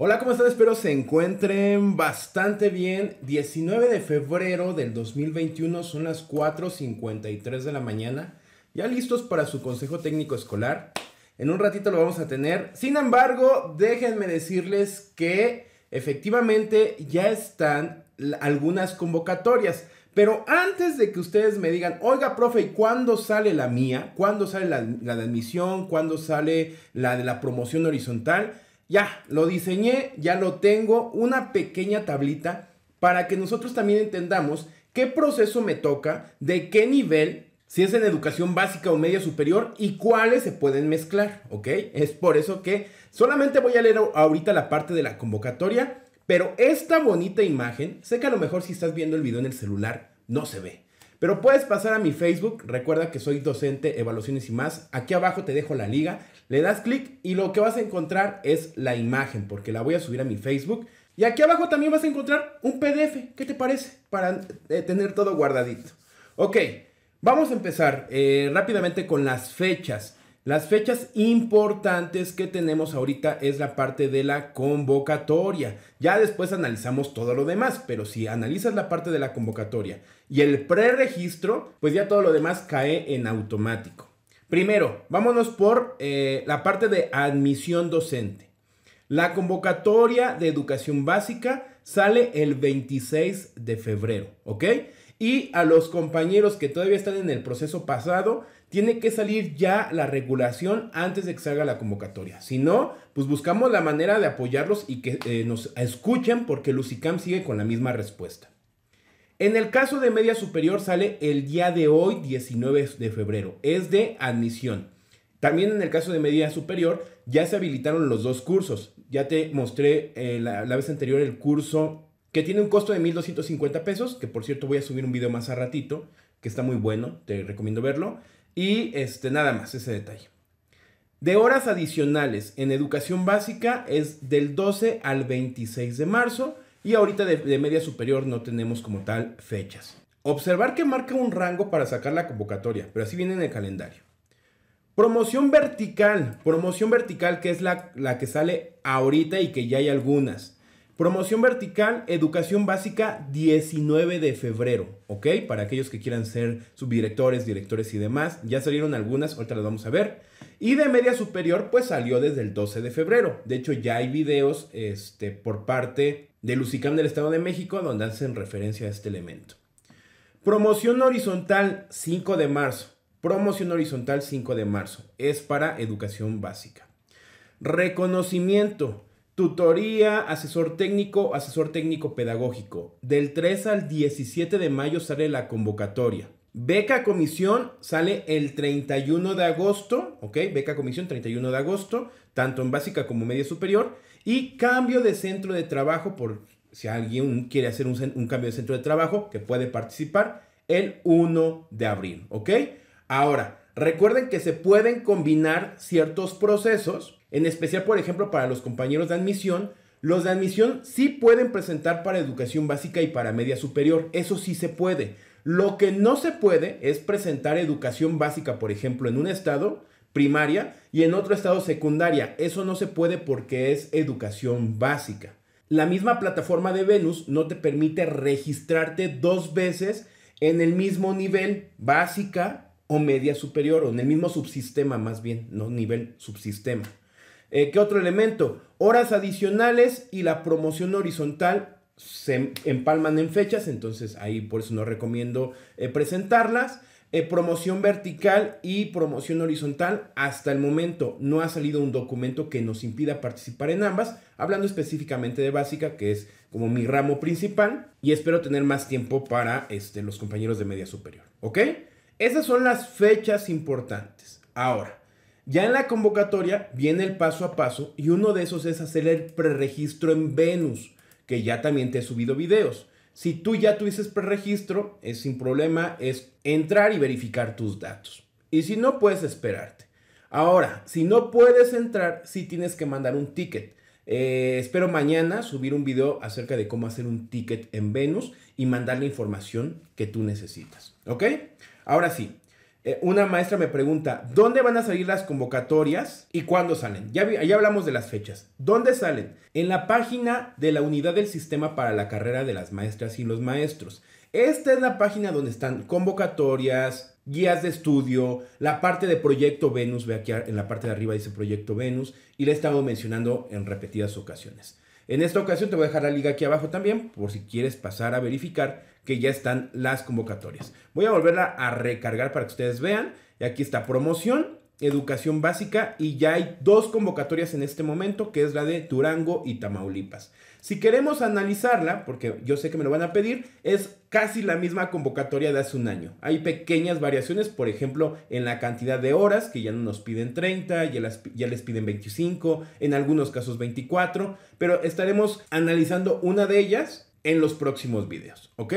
Hola, ¿cómo están? Espero se encuentren bastante bien. 19 de febrero del 2021 son las 4.53 de la mañana. Ya listos para su consejo técnico escolar. En un ratito lo vamos a tener. Sin embargo, déjenme decirles que efectivamente ya están algunas convocatorias. Pero antes de que ustedes me digan, oiga, profe, ¿y cuándo sale la mía? ¿Cuándo sale la, la de admisión? ¿Cuándo sale la de la promoción horizontal? Ya, lo diseñé, ya lo tengo, una pequeña tablita para que nosotros también entendamos qué proceso me toca, de qué nivel, si es en educación básica o media superior y cuáles se pueden mezclar, ¿ok? Es por eso que solamente voy a leer ahorita la parte de la convocatoria, pero esta bonita imagen, sé que a lo mejor si estás viendo el video en el celular, no se ve. Pero puedes pasar a mi Facebook, recuerda que soy docente, evaluaciones y más. Aquí abajo te dejo la liga, le das clic y lo que vas a encontrar es la imagen, porque la voy a subir a mi Facebook. Y aquí abajo también vas a encontrar un PDF, ¿qué te parece? Para eh, tener todo guardadito. Ok, vamos a empezar eh, rápidamente con las fechas. Las fechas importantes que tenemos ahorita es la parte de la convocatoria. Ya después analizamos todo lo demás, pero si analizas la parte de la convocatoria y el preregistro, pues ya todo lo demás cae en automático. Primero, vámonos por eh, la parte de admisión docente. La convocatoria de educación básica sale el 26 de febrero, ¿ok? Y a los compañeros que todavía están en el proceso pasado, tiene que salir ya la regulación antes de que salga la convocatoria. Si no, pues buscamos la manera de apoyarlos y que eh, nos escuchen porque Lucicam sigue con la misma respuesta. En el caso de media superior sale el día de hoy, 19 de febrero. Es de admisión. También en el caso de media superior ya se habilitaron los dos cursos. Ya te mostré eh, la, la vez anterior el curso que tiene un costo de 1.250 pesos, que por cierto voy a subir un video más a ratito, que está muy bueno, te recomiendo verlo. Y este, nada más, ese detalle. De horas adicionales en educación básica es del 12 al 26 de marzo y ahorita de, media superior no tenemos como tal fechas. Observar que marca un rango para sacar la convocatoria, pero así viene en el calendario. Promoción vertical, promoción vertical que es la, la que sale ahorita y que ya hay algunas. Promoción vertical, educación básica, 19 de febrero, ¿ok? Para aquellos que quieran ser subdirectores, directores y demás, ya salieron algunas, ahorita las vamos a ver. Y de media superior, pues salió desde el 12 de febrero. De hecho, ya hay videos este, por parte de LUCICAM del Estado de México donde hacen referencia a este elemento. Promoción horizontal, 5 de marzo. Promoción horizontal, 5 de marzo. Es para educación básica. Reconocimiento, Tutoría, asesor técnico, asesor técnico pedagógico. Del 3 al 17 de mayo sale la convocatoria. Beca comisión sale el 31 de agosto, ¿ok? Beca comisión 31 de agosto, tanto en básica como media superior. Y cambio de centro de trabajo, por si alguien quiere hacer un, un cambio de centro de trabajo, que puede participar el 1 de abril, ¿ok? Ahora, recuerden que se pueden combinar ciertos procesos en especial, por ejemplo, para los compañeros de admisión, los de admisión sí pueden presentar para educación básica y para media superior, eso sí se puede. Lo que no se puede es presentar educación básica, por ejemplo, en un estado primaria y en otro estado secundaria. Eso no se puede porque es educación básica. La misma plataforma de Venus no te permite registrarte dos veces en el mismo nivel básica o media superior, o en el mismo subsistema más bien, no nivel subsistema. Eh, ¿Qué otro elemento? Horas adicionales y la promoción horizontal se empalman en fechas, entonces ahí por eso no recomiendo eh, presentarlas. Eh, promoción vertical y promoción horizontal. Hasta el momento no ha salido un documento que nos impida participar en ambas, hablando específicamente de básica, que es como mi ramo principal, y espero tener más tiempo para este, los compañeros de media superior. ¿Ok? Esas son las fechas importantes. Ahora, ya en la convocatoria viene el paso a paso y uno de esos es hacer el preregistro en Venus, que ya también te he subido videos. Si tú ya tuvieses preregistro, es sin problema, es entrar y verificar tus datos. Y si no, puedes esperarte. Ahora, si no puedes entrar, sí tienes que mandar un ticket. Eh, espero mañana subir un video acerca de cómo hacer un ticket en Venus y mandar la información que tú necesitas. ¿Ok? Ahora sí, eh, una maestra me pregunta, ¿dónde van a salir las convocatorias y cuándo salen? Ya, hablamos de las fechas. ¿Dónde salen? En la página de la unidad del sistema para la carrera de las maestras y los maestros. Esta es la página donde están convocatorias, guías de estudio, la parte de Proyecto Venus, ve aquí en la parte de arriba dice Proyecto Venus, y le he estado mencionando en repetidas ocasiones. En esta ocasión te voy a dejar la liga aquí abajo también, por si quieres pasar a verificar que ya están las convocatorias. Voy a volverla a recargar para que ustedes vean. Y aquí está promoción, educación básica y ya hay dos convocatorias en este momento, que es la de Durango y Tamaulipas. Si queremos analizarla, porque yo sé que me lo van a pedir, es casi la misma convocatoria de hace un año. Hay pequeñas variaciones, por ejemplo, en la cantidad de horas, que ya no nos piden 30, ya, ya les piden 25, en algunos casos 24, pero estaremos analizando una de ellas en los próximos videos, ¿ok?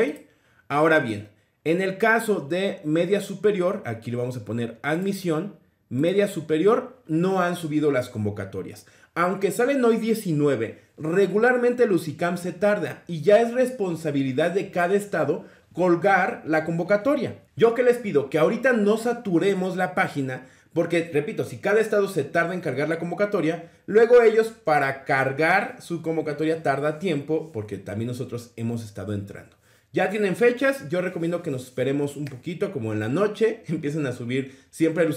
Ahora bien, en el caso de media superior, aquí le vamos a poner admisión, media superior no han subido las convocatorias. Aunque salen hoy 19, regularmente el se tarda y ya es responsabilidad de cada estado colgar la convocatoria. Yo que les pido que ahorita no saturemos la página porque, repito, si cada estado se tarda en cargar la convocatoria, luego ellos para cargar su convocatoria tarda tiempo porque también nosotros hemos estado entrando. Ya tienen fechas, yo recomiendo que nos esperemos un poquito, como en la noche, empiecen a subir siempre el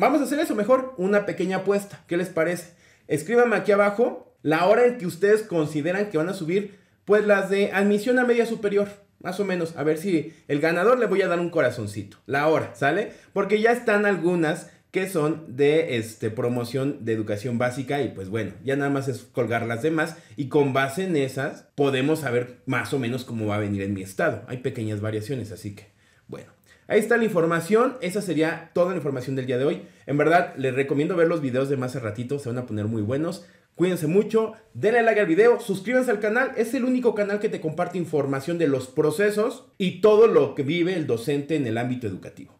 Vamos a hacer eso mejor, una pequeña apuesta. ¿Qué les parece? Escríbanme aquí abajo la hora en que ustedes consideran que van a subir, pues las de admisión a media superior. Más o menos, a ver si el ganador le voy a dar un corazoncito. La hora, ¿sale? Porque ya están algunas que son de este, promoción de educación básica y pues bueno, ya nada más es colgar las demás y con base en esas podemos saber más o menos cómo va a venir en mi estado. Hay pequeñas variaciones, así que bueno, ahí está la información. Esa sería toda la información del día de hoy. En verdad, les recomiendo ver los videos de más a ratito. Se van a poner muy buenos. Cuídense mucho, denle like al video, suscríbanse al canal, es el único canal que te comparte información de los procesos y todo lo que vive el docente en el ámbito educativo.